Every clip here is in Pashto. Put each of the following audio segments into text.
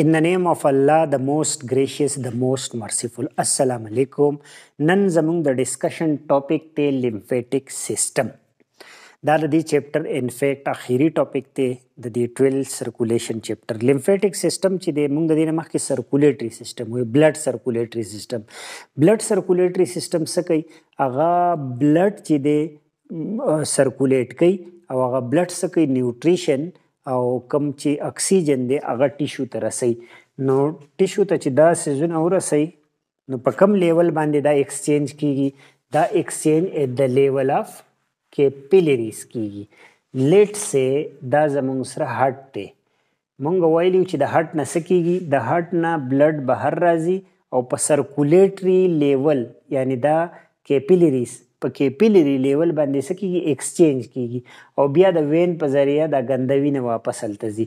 In the name of Allah, the most gracious, the most merciful. Assalamu alaikum. Nan among the discussion topic the lymphatic system. دا د دې چپټر ان فیکټ اخیری ټاپک ته د دې 12 سرکولیشن چپټر لیمفیټک سیستم چې د موږ د دې مخکې سرکولیټری سیستم وي بلډ سرکولیټری سیستم بلډ سرکولیټری سیستم څه کوي هغه بلډ چې د سرکولیټ کوي او هغه بلډ څه کوي نیوټریشن او کم چې اکسیجن دی هغه ټیشو ته رسي نو ټیشو ته چې دا سیزونه ورسي نو په کم لیول باندې دا ایکسچینج کیږي دا ایکسچینج ایٹ د لیول اف کیپیلریز کیږي لیټ سه دا زموږ سره هارت دی مونږ ویلو چې د هارت نه سکیږي د هارت نه بلډ بهر راځي او په سرکولیټری لیول یعنی دا کیپیلریز په کیپیلری لیول باندې سکیږي ایکسچینج کیږي او بیا د وین په ذریعہ د غندوینه واپس الته زی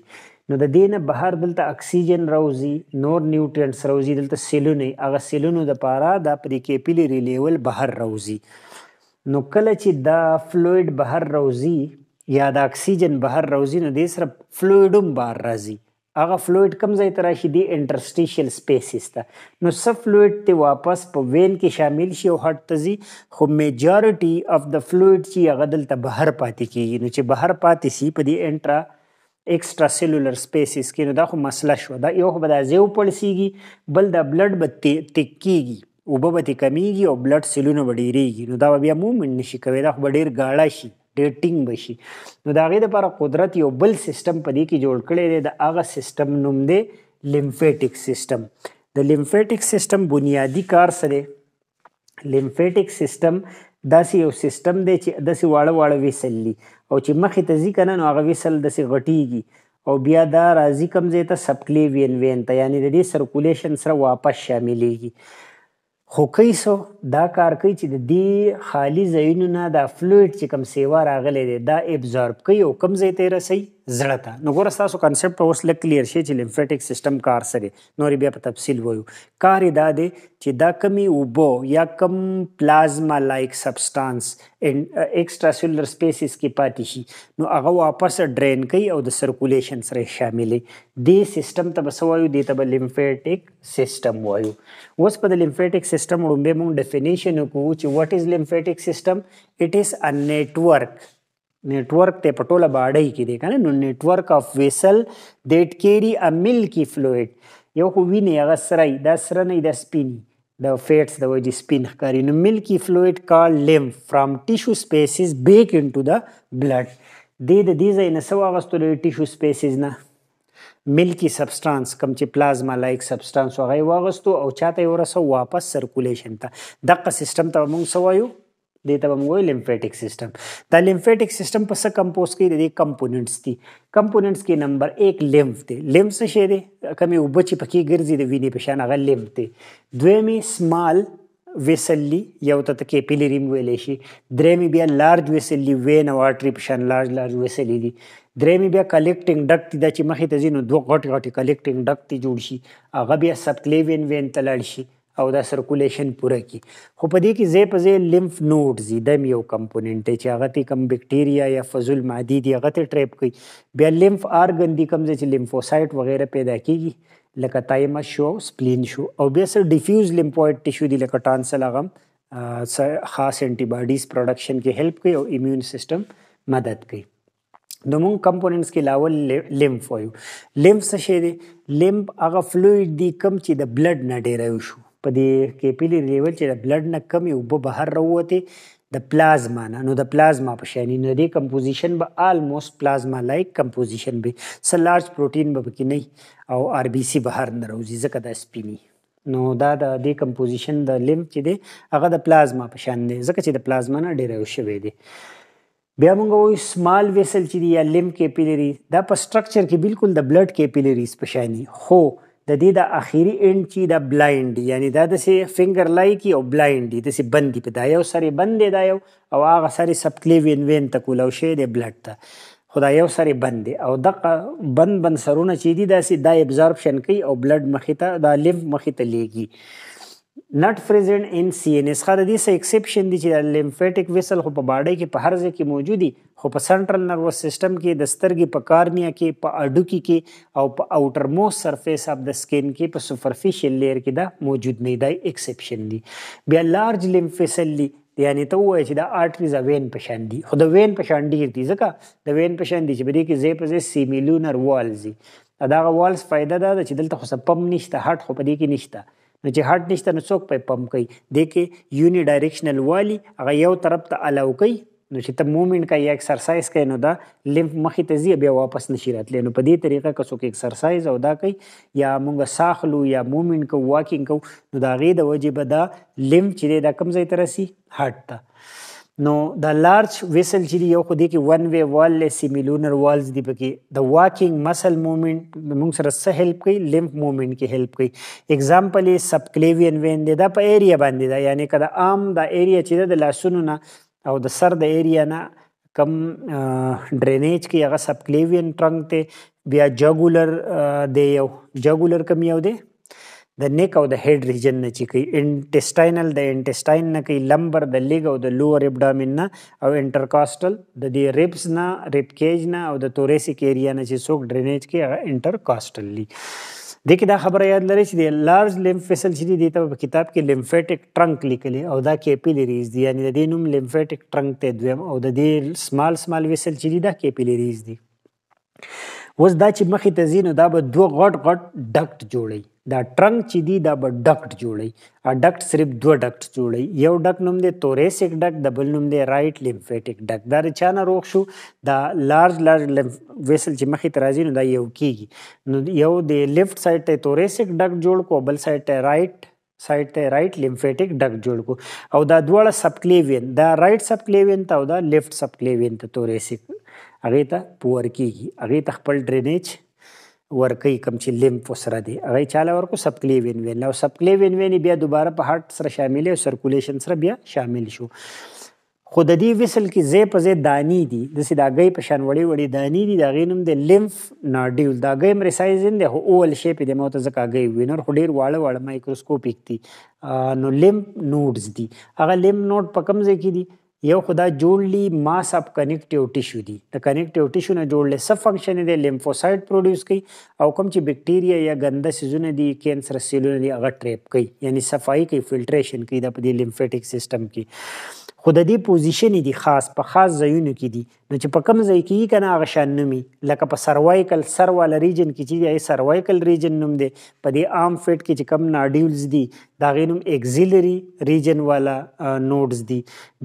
نو د دین بهر دلته اکسیجن راوزی نور نیوټرینټس راوزی دلته سیلونه هغه سیلونه د پاره د پری کیپیلری لیول بهر راوزی نو کله چې دا فلوئد بهر راوزی یا د اکسیجن بهر راوزی نو د سره فلوئدوم بهر راځي هغه فلوید کم ځای ته راشي دی انټرسټیشل سپیسز ته نو څه فلوید ته واپس په وین کې شامل شي او هټ ته ځي خو میجارټي اف د فلوید چې هغه دلته بهر پاتې کیږي نو چې بهر پاتې سي په دې انټرا ایکسترا سیلولر سپیسز کې نو دا خو مسله شو دا یو خو به دا زیو پړسیږي بل دا بلډ به تکیږي اوبه به کمیږي او بلډ سیلونه به ډیریږي نو دا بیا مومنټ نشي کوي دا خو ډیر ګاړه شي ډېر ټینګ بشي نو دا غي لپاره قدرت یو بل سیستم په دې کې جوړ کړي دی د هغه سیستم نوم دی لیمفیټک سیستم د لیمفیټک سیستم بنیادی کار سره لیمفیټک سیستم داسې یو سیستم دی چې داسې واړه واړه ویسل دي او چې مخې ته ځي کنه نو هغه ویسل داسې غټیږي او بیا دا راځي کمزې ته سبکلیوین وین ته یعنی د دې سرکولیشن سره واپس شاملېږي خو کیسو دا کار کوي چې د دې خالی ځایونو نه د فلوید چې کوم سیوا راغلی دی دا ابزارب کوي او کوم ځای ته رسوي زړه ته نو ګوره تاسو کانسپټ اوس لک کلیر شي چې لیمفیټک سیستم کار سره نورې بیا په تفصیل وایو کار دا دی چې دا کمی اوبو یا کم پلازما لایک سبستانس ان ایکسترا سیلولر سپیسز کې پاتې شي نو هغه واپس ډرین کوي او د سرکولیشن سره شاملې دی سیستم ته بسوایو دی ته لیمفیټک سیستم وایو اوس په د لیمفیټک سیستم وړاندې موږ ډیفینیشن وکړو چې واټ از لیمفیټک سیستم it is a network نیټورک ته پټوله باډی کې دی کنه نو نیټورک اف ویسل دیټ کیری ا ملکی فلوئد یو خو ویني هغه سره دا سره نه دا سپینی د فیټس د وجې سپین ښکاري نو ملکی فلوئد کال لیمف فرام ټیشو سپیسز بیک انټو دا بلډ دې د دې ځای نه سو اغستو د ټیشو سپیسز نه ملکی سبستانس کم چې پلازما لایک سبستانس هغه واغستو او چاته ورسو واپس سرکولیشن ته دغه سیستم ته موږ سوایو دې ته موږ لیمفیټک سیستم دا لیمفیټک سیستم په څه کمپوز کې د کمپوننټس دي کمپوننټس کې نمبر 1 لیمف دی لیمف څه شی دی کومې اوبه چې پکې ګرځي د وینې په شان هغه لیمف دی دویمې سمال ویسلی یو ته کې پیلریم ویلې شي درېمې بیا لارج ویسلی وین او آرټری په شان لارج لارج ویسلی دي درېمې بیا کلیکټینګ ډک دي چې مخې ته ځینو دوه غټ غټ کلیکټینګ ډک دي جوړ شي هغه بیا سبکلیوین وین ته لاړ شي او دا سرکولیشن پوره کی خو په دې کې زی په زی لیمف نوډز د یو کمپوننت چې هغه ته کم بکټیریا یا فضل مادي دی هغه ته ټریپ کوي بیا لیمف آرګن دی کم چې لیمفوسایت وغیرہ پیدا کیږي لکه تایما شو سپلین شو او بیا سر ډیفیوز لیمفوئید ټیشو دی لکه ټانسل هغه خاص انټي باډیز پروډکشن کې هیلپ کوي او ایمیون سیستم مدد کوي د مون کمپوننټس کې لاول لیمف وایو لیمف څه شی دی لیمف هغه فلوئید دی کم چې د بلډ نه ډیرای شو په دې کیپیلری لیول چې د بلډ نه کم یو به بهر راوته د پلازما نه نو د پلازما په شانی نه دی کمپوزیشن به آلموست پلازما لایک کمپوزیشن به سلارج پروتین به کې نه او ار بی سی بهر نه راوځي ځکه د سپینی نو دا د دې کمپوزیشن د لیم چې دی هغه د پلازما په شان دی ځکه چې د پلازما نه ډیرایو شوی دی بیا موږ وایو سمال ویسل چې دی یا لیم کیپیلری دا په سټرکچر کې بالکل د بلډ کیپیلریز په شانی خو د دې د اخیری اند چې د بلایند یعنی دا د سي فینګر لایکی او بلایند د سي بندي په دایو سره بندي دایو او هغه سره سب کلیوین وین تکولو شی د بلډ ته خدایو سره بند او دغه بند بند سرونه چې دي داسې دا ابزاربشن کوي او بلډ مخې ته دا لیو مخې ته لیږي نټ پریزنت ان سی ان اس خاله دې سه ایکسپشن دي چې لیمفیټک ویسل خو په باډي کې په هر ځای کې موجودي خو په سنټرل نروس سیستم کې د سترګې په کارنیا کې په اډوکی کې او په اوټر مو سرفیس اف د سکین کې په سپرفیشل لیر کې دا موجود نه دی ایکسپشن دي بیا لارج لیمفیسل دي یعنی ته وای چې دا آرټریز وین پشان دي خو د وین پشان ډیر دي ځکه د وین پشان دي چې بده کې زی په سیمیلونر والز دي دا والز فائدہ دا چې دلته خو سپم نشته هټ خو پدې کې نشته نو چې هارت نشته نو څوک په پمپ کوي د کې یونی ډایرکشنل والی هغه یو طرف ته الاو کوي نو چې ته موومېنټ کوي ایکسرسایز کوي نو دا لیمف مخې ته ځي بیا واپس نشي راتلی نو په دې طریقه که څوک ایکسرسایز او دا کوي یا مونږ ساخلو یا موومېنټ کوو واکینګ کوو نو دا غي د وجې به دا لیمف چې دا کم ځای ته رسی هارت ته نو د لارج ویسل چې یو خو دی کې ون وی وال سیمیلونر والز دی پکې د واکینګ مسل موومېنټ موږ سره څه هیلپ کوي لیمف موومېنټ کې هیلپ کوي اگزامپل یې سب کلیوین وین دی دا په ایریا باندې دا یعنی کله عام دا ایریا چې ده د لاسونو نه او د سر د ایریا نه کم ډرینیج کې هغه سب کلیوین ټرنک ته بیا جګولر دی یو جګولر کم یو دی د نیک او د هډ ریجن نه چې کوي انټسټاینل د انټسټاین نه کوي لمبر د لیګ او د لوور ابډامین نه او انټرکاستل د دې ریبس نه ریب کیج نه او د توریسیک ایریا نه چې څوک ډرینیج کوي هغه انټرکاستل لی د کې دا خبره یاد لرئ چې د لارج لیمف فیسل چې دی ته په کتاب کې لیمفیټک ټرنک لیکلی او دا کیپیلریز دی یعنی د دې نوم لیمفیټک ټرنک ته دویم او د دې سمال سمال ویسل چې دی دا کیپیلریز دی اوس دا چې مخې ته ځینو دا به دوه غټ غټ ډکټ جوړي دا ټرنک چې دی دا به ډکټ جوړي ا ډکټ صرف دوه ډکټ جوړي یو ډک نوم دی توریسیک ډک د بل نوم دی رائټ لیمفیټک ډک دا چا نه روغ شو دا لارج لارج ویسل چې مخې ته راځي نو دا یو کیږي نو یو دی لیفټ سایډ ته توریسیک ډک جوړ کو بل سایډ ته رائټ سایډ ته رائټ لیمفیټک ډک جوړ کو او دا دواړه سبکلیوین دا رائټ سبکلیوین ته او دا لیفټ سبکلیوین ته توریسیک هغه ته پور کیږي هغه ته خپل ډرینیج ورکی کم چې لیمف سره دی هغه چاله ورکو سبکلیوین وین او سبکلیوین وین بیا دوباره په هارت سره شامل او سرکولیشن سره بیا شامل شو خود دې وسل کې زې په زې دانی دي د سې داګې په شان وړي وړي دانی دي دا غینم د لیمف ناډیول دا ګیم ریسایزین د اول شیپ د موته زکا ګې وینر هډیر واړه واړه مایکروسکوپیک دي نو لیمف نوډز دي هغه لیمف نوډ په کم ځای کې دي یو خدا جوړلی ماس اف کنیکټیو ټیشو دی د کنیکټیو ټیشو نه جوړل سب فنکشن دی لیمفوسایټ پروډوس کوي او کوم چې بکټیریا یا ګنده سيزونه دي کینسر سیلونه دي هغه ټریپ کوي یعنی صفائی کوي فلټریشن کوي د په دې لیمفیټک سیستم کې خو د دې پوزیشن دي خاص په خاص ځایونو کې دي نو چې په کوم ځای کې کنه هغه شان نومي لکه په سروایکل سروال ریجن کې چې دی سروایکل ریجن نوم دی په دې آرم فټ کې چې کم ناډیولز دي دا غینوم اگزیلری ریجن والا نوډز دي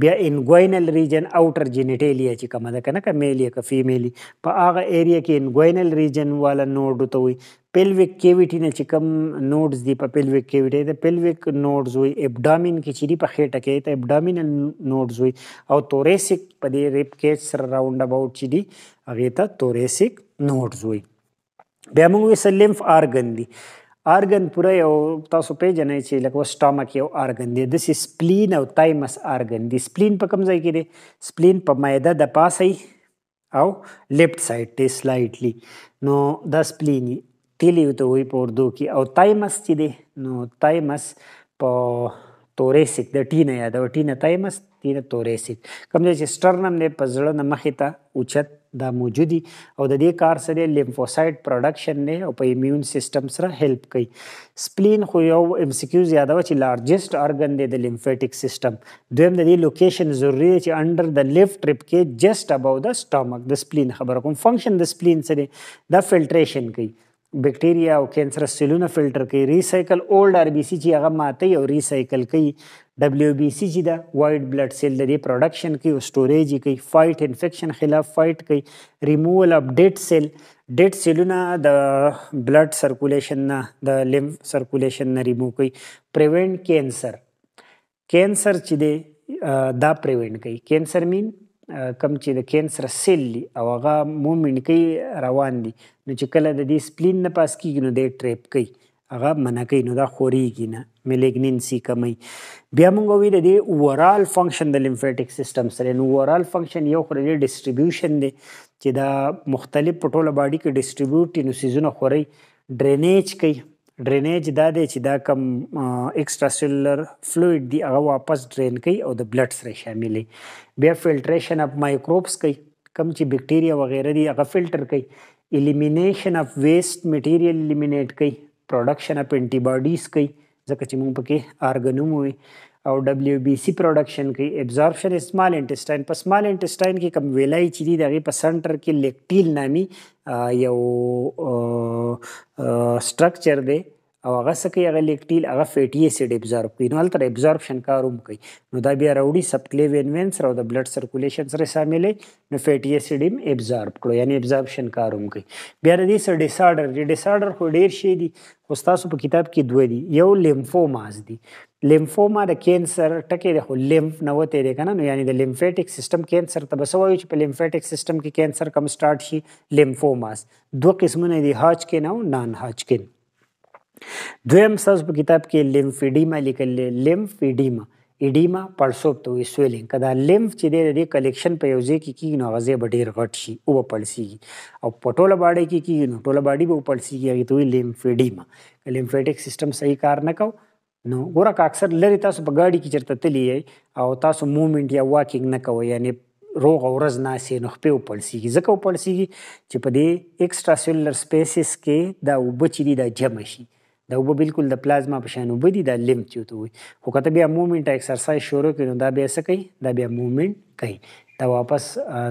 بیا انګوینل ریجن اوټر جینټالیا چې کوم ده کنه کمیلیا که فیمیلی په هغه ایریا کې انګوینل ریجن والا نوډ ته وي پیلویک کیویټی نه چې کم نوډز دی په پیلویک کیویټی د پیلویک نوډز وي ابډامین کې چې دی په خېټه کې ته ابډامینل نوډز وي او توریسیک په دې ریپ کې سر راوند اباوت چې دی هغه ته توریسیک نوډز وي بیا موږ وې لیمف آرګن دی آرګن پوره یو تاسو پیژنئ چې لکه سټامک یو آرګن دی د سپلین او تایمس آرګن دی سپلین په کوم ځای کې دی سپلین په معده د پاسه او لیفټ سایډ ته سلایټلی نو د سپلین تیلی ته وایي په اردو کې او تایمس چې دی نو تایمس په توریسک د ټی نه یاد او ټی نه تایمس تی نه توریسک کوم چې سټرنم نه په زړه نه مخې ته اوچت دا موجودي او د دې کار سره لیمفوسایټ پروډکشن نه او په ایمیون سیستم سره هیلپ کوي سپلین خو یو ام سی کیو زیاده چې لارجست ارګن دی د لیمفیټک سیستم دویم د دې لوکیشن ضروری دی چې انډر د لیفټ ټریپ کې جست اباو د سټامک د سپلین خبره کوم فنکشن د سپلین سره د فلټریشن کوي بکټیریا او کینسر سیلونه فلټر کوي ریسایکل اولډ ار بی سی چې هغه ماته او ریسایکل کوي ډبلیو بی سی چې دا وایټ بلډ سیل د دې پروډکشن کوي او سټوریج کوي فایټ انفیکشن خلاف فایټ کوي ریموول اف ډیډ سیل ډیډ سیلونه د بلډ سرکولیشن نه د لیم سرکولیشن نه ریمو کوي پریوینټ کینسر کینسر چې دی دا پریوینټ کوي کینسر مین کم چې د کینسر سیل او هغه مومنټ کوي روان دي نو چې کله د دې سپلین نه پاس کیږي نو دې ټریپ کوي هغه منع کوي نو دا خوريږي نه میلیګنین سی کمی بیا موږ وی د دې اوورال فنکشن د لیمفیټک سیستم سره نو اوورال فنکشن یو خوري ډیسټریبیوشن دی چې دا مختلف پټوله باډي کې ډیسټریبیوټ نو سيزونه خوري ډرینیج کوي ډرینیج دا دی چې دا کم ایکسترا سیلولر فلوئید دی هغه واپس ډرین کوي او د بلډ سره شاملې بیا فلټریشن اپ مایکروبس کوي کم چې بکټیریا وغیرہ دی هغه فلټر کوي الیمینیشن اف ویسټ میټیریل الیمینیټ کوي پروډکشن اف انټي باډیز کوي ځکه چې موږ پکې ارګنوم وي او ډبلیو بی سی پروډکشن کوي ابزارپشن سمال انټسټاین په سمال انټسټاین کې کوم ویلای چې دی دغه په سنټر کې لیکټیل نامي یو سټرکچر دی او هغه سکه هغه لیکټیل هغه فیټي اسید ابزورب کوي نو هلته ابزوربشن کاروم کوي نو دا بیا راوړي سبکلیوین وینز او د بلډ سرکولیشن سره شاملې نو فیټي اسید هم ابزورب کړو یعنی ابزوربشن کاروم کوي بیا د دې سر ډیسارډر ډیسارډر خو ډیر شي دي خو تاسو په کتاب کې دوه دي یو لیمفوماز دي لیمفوما د کینسر ټکي د خو لیمف نه وته دي کنه نو یعنی د لیمفیټک سیستم کینسر ته بس وایي چې په لیمفیټک سیستم کې کینسر کم سٹارټ شي لیمفوماس دوه قسمونه دي هاج کې نو نان هاج کې دویم تاسو په کتاب کې لیمفیډیما لیکل لیمفیډیما ایډیما پړسوب ته وي سویلینګ کدا لیمف چې د دې کلیکشن په یوځای کې کی نو غزه بډیر غټ شي او پړسیږي او پټوله باډې کې کی نو ټوله باډې به پړسیږي هغه ته وي لیمفیډیما لیمفیټک سیستم صحیح کار نه کوي نو ګوره که اکثر لري تاسو په ګاډي کې چرته تلی او تاسو موومېنټ یا واکینګ نه کوئ یعنی روغ ورځ ناسې نو خپې وپړسېږي ځکه وپړسېږي چې په دې ایکسټرا سیلولر سپیسس کې دا اوبه چې دي دا جمع شي دا وب بالکل د پلازما په شان وب دي د لیمف چې ته وي خو کته بیا موومېنټ ایکسرسایز شروع کړي نو دا بیا څه کوي دا بیا موومېنټ کوي دا واپس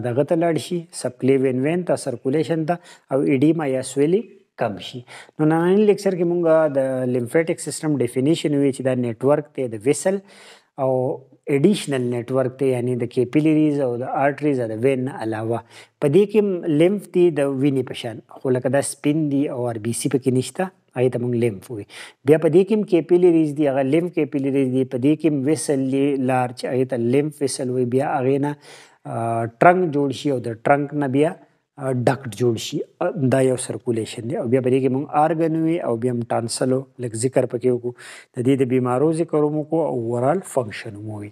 دغه ته لاړ شي سبکلیوین وین ته سرکولیشن ته او ایډیما یا سویلی کم شي نو نن لیکچر کې مونږه د لیمفیټک سیستم ډیفینیشن وی چې دا نت ورک ته د ویسل او اډیشنل نت ورک ته یعنی د کیپیلریز او د آرټریز او د وین علاوه په دې کې لیمف دی د وینې په شان خو لکه دا سپین دی او ار بي سي پکې نشته هغه ته موږ لیمف وي بیا په دې کې هم کیپیلریز دي هغه لیمف کیپیلریز دي په دې کې هم ویسل لار چې هغه ته لیمف ویسل وي بیا هغه نه ټرنک جوړ شي او د ټرنک نه بیا ډاکټ جوړ شي دا یو سرکولیشن دی او بیا بری کې مونږ ارګنوي او بیا هم ټانسلو لکه ذکر پکې وکړو د دې د بیمارو ذکر مو کو او ورال فنکشن مو وي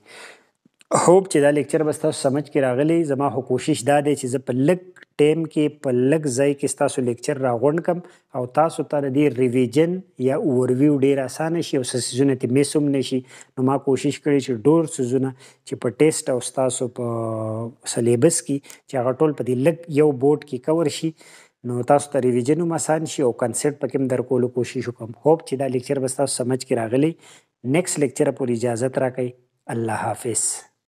هوپ چې دا لیکچر به تاسو سمج کې راغلی زما خو کوشش دا دی چې زه په لګ ټیم کې په لګ ځای کې تاسو لیکچر راغونډ کم او تاسو ته د ریویژن یا اوورویو ډیر اسانه شي او سيزونه ته میسوم نشي نو ما کوشش کړی چې ډور سيزونه چې په ټیسټ او تاسو په سلیبس کې چې هغه ټول په دې لګ یو بورډ کې کور شي نو تاسو ته ریویژن هم اسان شي او کنسپټ پکې هم درکولو کوشش وکم هوپ چې دا لیکچر به تاسو سمج کې راغلی نیکسټ لیکچر پورې اجازه راکړئ الله حافظ